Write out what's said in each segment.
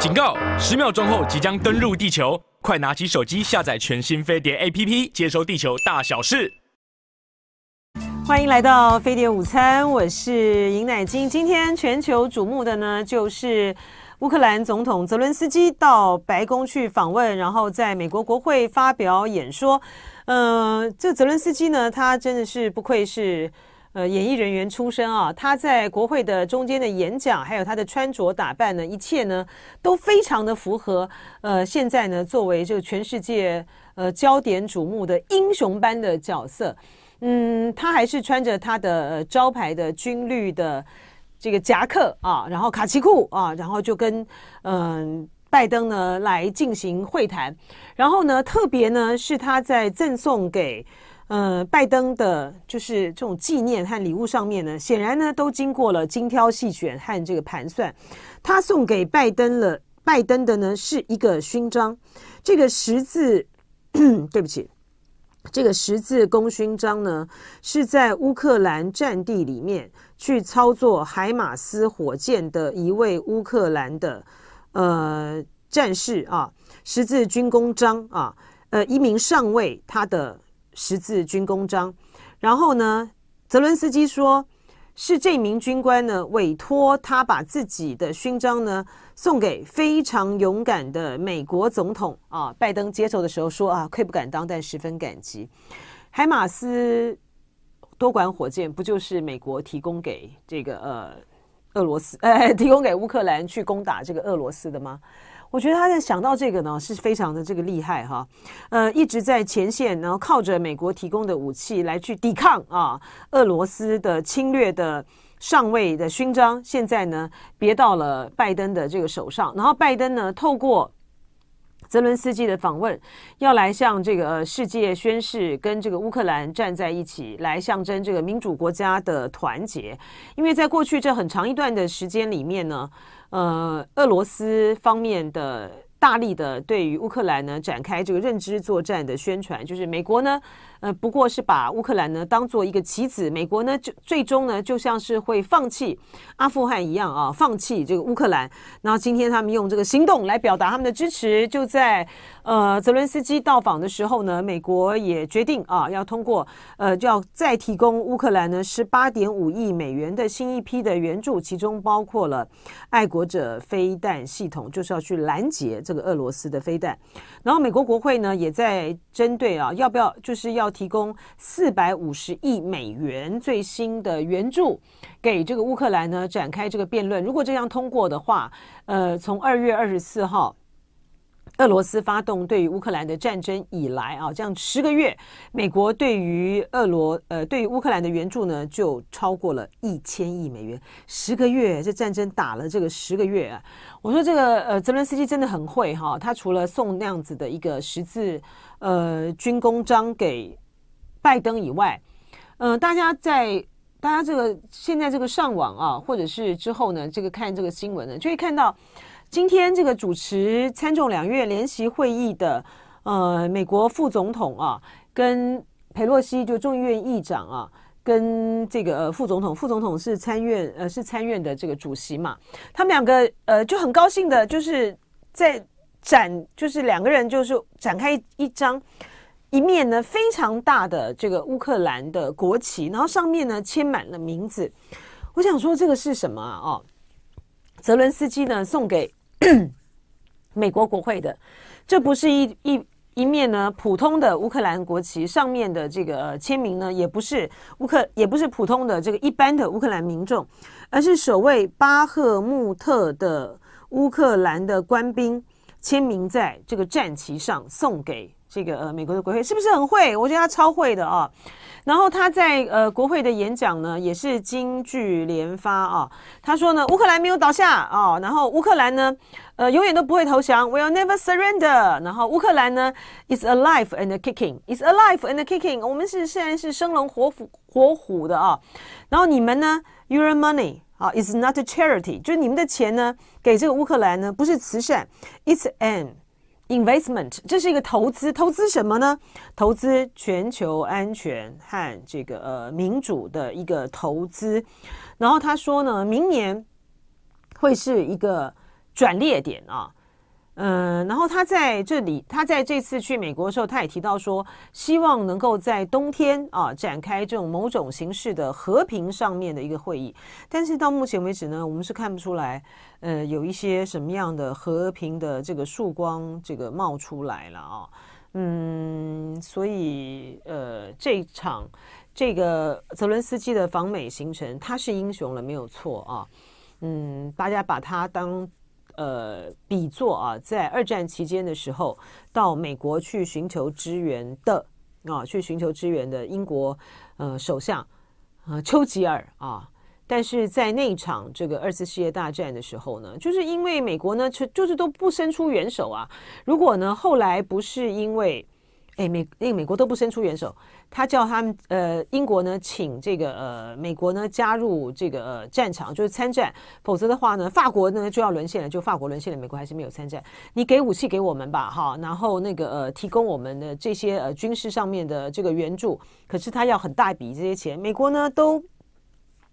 警告！十秒钟后即将登陆地球，快拿起手机下载全新飞碟 APP，接收地球大小事。欢迎来到飞碟午餐，我是尹乃金。今天全球瞩目的呢，就是乌克兰总统泽伦斯基到白宫去访问，然后在美国国会发表演说。嗯，这泽伦斯基呢，他真的是不愧是。呃，演艺人员出身啊，他在国会的中间的演讲，还有他的穿着打扮呢，一切呢都非常的符合。呃，现在呢，作为这个全世界呃焦点瞩目的英雄般的角色，嗯，他还是穿着他的招牌的军绿的这个夹克啊，然后卡其裤啊，然后就跟嗯拜登呢来进行会谈，然后呢，特别呢是他在赠送给。呃，拜登的，就是这种纪念和礼物上面呢，显然呢都经过了精挑细选和这个盘算。他送给拜登了，拜登的呢是一个勋章，这个十字，对不起，这个十字功勋章呢是在乌克兰战地里面去操作海马斯火箭的一位乌克兰的呃战士啊，十字军功章啊，呃，一名上尉他的。十字军功章，然后呢？泽伦斯基说，是这名军官呢委托他把自己的勋章呢送给非常勇敢的美国总统啊，拜登接受的时候说啊，愧不敢当，但十分感激。海马斯多管火箭不就是美国提供给这个呃俄罗斯，哎，提供给乌克兰去攻打这个俄罗斯的吗？我觉得他在想到这个呢，是非常的这个厉害哈，呃，一直在前线，然后靠着美国提供的武器来去抵抗啊，俄罗斯的侵略的上位的勋章，现在呢别到了拜登的这个手上，然后拜登呢透过泽伦斯基的访问，要来向这个世界宣誓，跟这个乌克兰站在一起，来象征这个民主国家的团结，因为在过去这很长一段的时间里面呢。呃，俄罗斯方面的大力的对于乌克兰呢展开这个认知作战的宣传，就是美国呢，呃，不过是把乌克兰呢当做一个棋子，美国呢就最终呢就像是会放弃阿富汗一样啊，放弃这个乌克兰。然后今天他们用这个行动来表达他们的支持，就在。呃，泽伦斯基到访的时候呢，美国也决定啊，要通过呃，就要再提供乌克兰呢十八点五亿美元的新一批的援助，其中包括了爱国者飞弹系统，就是要去拦截这个俄罗斯的飞弹。然后美国国会呢也在针对啊，要不要就是要提供四百五十亿美元最新的援助给这个乌克兰呢？展开这个辩论。如果这样通过的话，呃，从二月二十四号。俄罗斯发动对于乌克兰的战争以来啊，这样十个月，美国对于俄罗呃对于乌克兰的援助呢，就超过了一千亿美元。十个月，这战争打了这个十个月啊，我说这个呃泽伦斯基真的很会哈，他除了送那样子的一个十字呃军功章给拜登以外，嗯，大家在大家这个现在这个上网啊，或者是之后呢，这个看这个新闻呢，就会看到。今天这个主持参众两院联席会议的呃美国副总统啊，跟佩洛西就众议院议长啊，跟这个副总统副总统是参院呃是参院的这个主席嘛，他们两个呃就很高兴的，就是在展就是两个人就是展开一张一面呢非常大的这个乌克兰的国旗，然后上面呢签满了名字。我想说这个是什么啊？哦，泽伦斯基呢送给。美国国会的，这不是一一一面呢普通的乌克兰国旗上面的这个签名呢，也不是乌克，也不是普通的这个一般的乌克兰民众，而是守卫巴赫穆特的乌克兰的官兵签名在这个战旗上送给。这个呃，美国的国会是不是很会？我觉得他超会的啊。然后他在呃国会的演讲呢，也是金句连发啊。他说呢，乌克兰没有倒下啊，然后乌克兰呢，呃，永远都不会投降，will never surrender。然后乌克兰呢，is alive and kicking，is alive and kicking。我们是现在是生龙活虎、活虎的啊。然后你们呢，your money 啊，is not a charity，就是你们的钱呢，给这个乌克兰呢，不是慈善，it's an investment，这是一个投资，投资什么呢？投资全球安全和这个呃民主的一个投资。然后他说呢，明年会是一个转捩点啊。嗯，然后他在这里，他在这次去美国的时候，他也提到说，希望能够在冬天啊展开这种某种形式的和平上面的一个会议。但是到目前为止呢，我们是看不出来，呃，有一些什么样的和平的这个曙光这个冒出来了啊。嗯，所以呃，这场这个泽伦斯基的访美行程，他是英雄了没有错啊。嗯，大家把他当。呃，比作啊，在二战期间的时候，到美国去寻求支援的，啊，去寻求支援的英国，呃，首相呃丘吉尔啊，但是在那场这个二次世界大战的时候呢，就是因为美国呢，就就是都不伸出援手啊。如果呢，后来不是因为。哎，美那个美国都不伸出援手，他叫他们呃英国呢，请这个呃美国呢加入这个呃战场，就是参战，否则的话呢，法国呢就要沦陷了，就法国沦陷了，美国还是没有参战。你给武器给我们吧，哈，然后那个呃提供我们的这些呃军事上面的这个援助，可是他要很大一笔这些钱，美国呢都。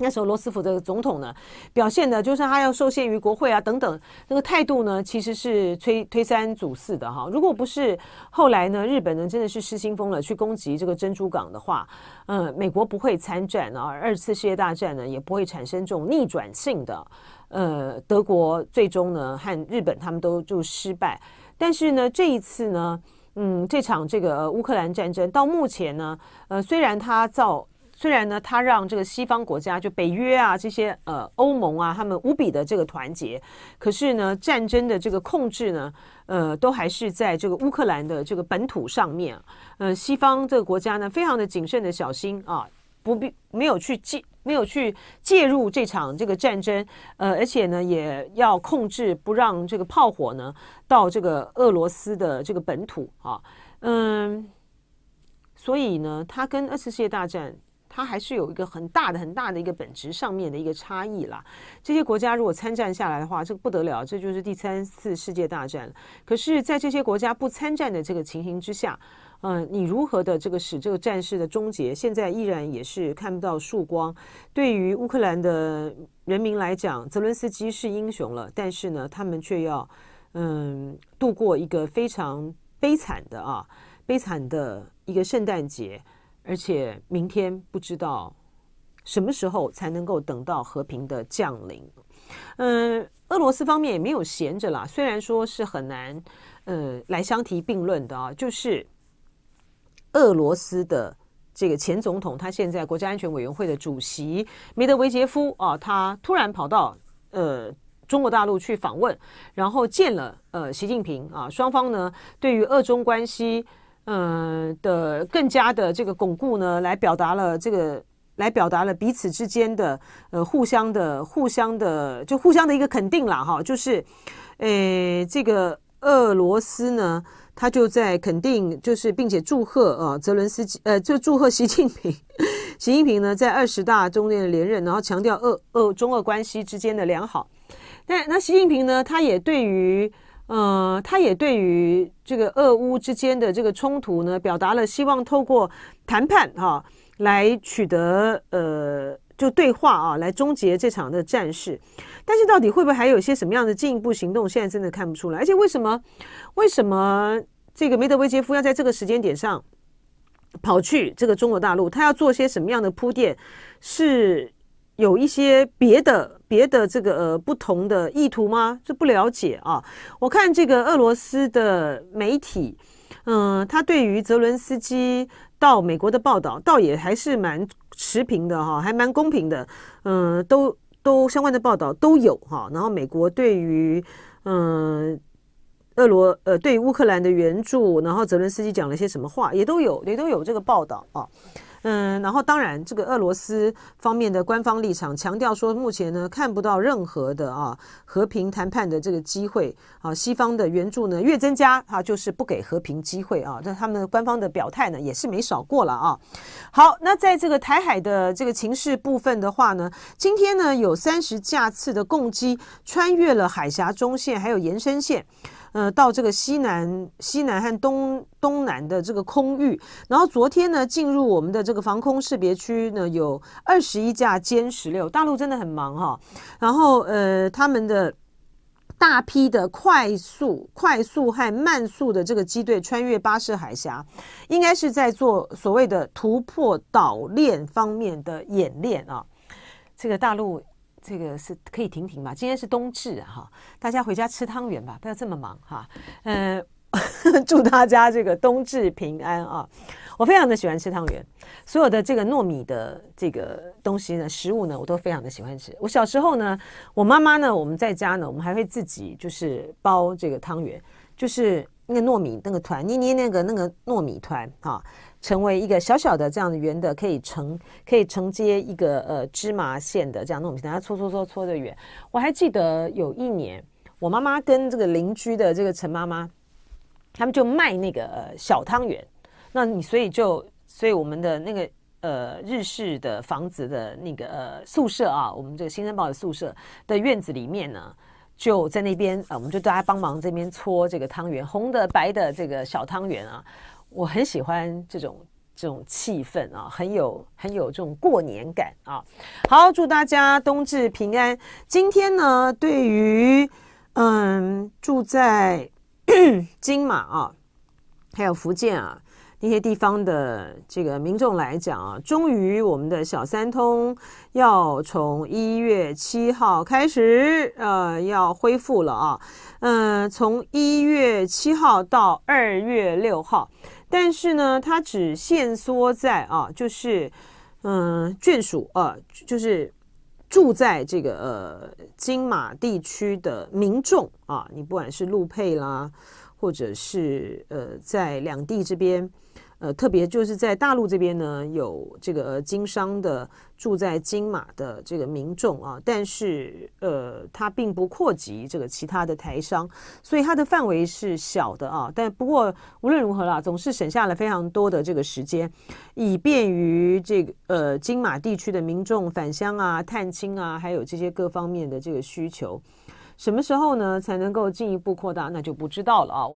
那时候罗斯福的总统呢，表现的就是他要受限于国会啊等等，那个态度呢其实是推推三阻四的哈。如果不是后来呢日本呢真的是失心疯了去攻击这个珍珠港的话，嗯，美国不会参战啊，二次世界大战呢也不会产生这种逆转性的。呃，德国最终呢和日本他们都就失败。但是呢这一次呢，嗯，这场这个乌克兰战争到目前呢，呃，虽然它造。虽然呢，他让这个西方国家，就北约啊这些呃欧盟啊，他们无比的这个团结，可是呢，战争的这个控制呢，呃，都还是在这个乌克兰的这个本土上面。呃，西方这个国家呢，非常的谨慎的小心啊，不必没有去介没有去介入这场这个战争，呃，而且呢，也要控制不让这个炮火呢到这个俄罗斯的这个本土啊，嗯，所以呢，他跟二次世界大战。它还是有一个很大的、很大的一个本质上面的一个差异啦。这些国家如果参战下来的话，这个不得了，这就是第三次世界大战。可是，在这些国家不参战的这个情形之下，嗯，你如何的这个使这个战事的终结？现在依然也是看不到曙光。对于乌克兰的人民来讲，泽伦斯基是英雄了，但是呢，他们却要嗯度过一个非常悲惨的啊悲惨的一个圣诞节。而且明天不知道什么时候才能够等到和平的降临。嗯，俄罗斯方面也没有闲着啦，虽然说是很难，呃，来相提并论的啊，就是俄罗斯的这个前总统，他现在国家安全委员会的主席梅德韦杰夫啊，他突然跑到呃中国大陆去访问，然后见了呃习近平啊，双方呢对于俄中关系。嗯的更加的这个巩固呢，来表达了这个，来表达了彼此之间的呃互相的互相的就互相的一个肯定了哈，就是，诶这个俄罗斯呢，他就在肯定就是并且祝贺啊泽伦斯基呃就祝贺习近平，习近平呢在二十大中间连任，然后强调俄俄中俄关系之间的良好，但那习近平呢，他也对于。呃，他也对于这个俄乌之间的这个冲突呢，表达了希望透过谈判哈来取得呃就对话啊，来终结这场的战事。但是到底会不会还有一些什么样的进一步行动，现在真的看不出来。而且为什么为什么这个梅德韦杰夫要在这个时间点上跑去这个中国大陆，他要做些什么样的铺垫？是？有一些别的别的这个呃不同的意图吗？这不了解啊。我看这个俄罗斯的媒体，嗯，他对于泽伦斯基到美国的报道，倒也还是蛮持平的哈，还蛮公平的。嗯，都都相关的报道都有哈。然后美国对于嗯，俄罗呃对乌克兰的援助，然后泽伦斯基讲了些什么话，也都有也都有这个报道啊。嗯，然后当然，这个俄罗斯方面的官方立场强调说，目前呢看不到任何的啊和平谈判的这个机会啊。西方的援助呢越增加，啊，就是不给和平机会啊。那他们官方的表态呢也是没少过了啊。好，那在这个台海的这个情势部分的话呢，今天呢有三十架次的共机穿越了海峡中线，还有延伸线。呃，到这个西南、西南和东、东南的这个空域，然后昨天呢，进入我们的这个防空识别区呢，有二十一架歼十六。大陆真的很忙哈，然后呃，他们的大批的快速、快速和慢速的这个机队穿越巴士海峡，应该是在做所谓的突破岛链方面的演练啊。这个大陆。这个是可以停停嘛？今天是冬至哈，大家回家吃汤圆吧，不要这么忙哈。嗯，祝大家这个冬至平安啊！我非常的喜欢吃汤圆，所有的这个糯米的这个东西呢，食物呢，我都非常的喜欢吃。我小时候呢，我妈妈呢，我们在家呢，我们还会自己就是包这个汤圆，就是那个糯米那个团，捏捏那个那个糯米团啊。成为一个小小的这样的圆的，可以承可以承接一个呃芝麻馅的这样那种皮，它搓搓搓搓的圆。我还记得有一年，我妈妈跟这个邻居的这个陈妈妈，他们就卖那个小汤圆。那你所以就所以我们的那个呃日式的房子的那个宿舍啊，我们这个新生报的宿舍的院子里面呢，就在那边啊，我们就大家帮忙这边搓这个汤圆，红的白的这个小汤圆啊。我很喜欢这种这种气氛啊，很有很有这种过年感啊。好，祝大家冬至平安。今天呢，对于嗯住在金马啊，还有福建啊那些地方的这个民众来讲啊，终于我们的小三通要从一月七号开始呃要恢复了啊。嗯，从一月七号到二月六号。但是呢，它只限缩在啊，就是嗯，眷属啊，就是住在这个呃金马地区的民众啊，你不管是陆配啦，或者是呃在两地这边。呃，特别就是在大陆这边呢，有这个经商的住在金马的这个民众啊，但是呃，它并不扩及这个其他的台商，所以它的范围是小的啊。但不过无论如何啦，总是省下了非常多的这个时间，以便于这个呃金马地区的民众返乡啊、探亲啊，还有这些各方面的这个需求。什么时候呢才能够进一步扩大，那就不知道了啊。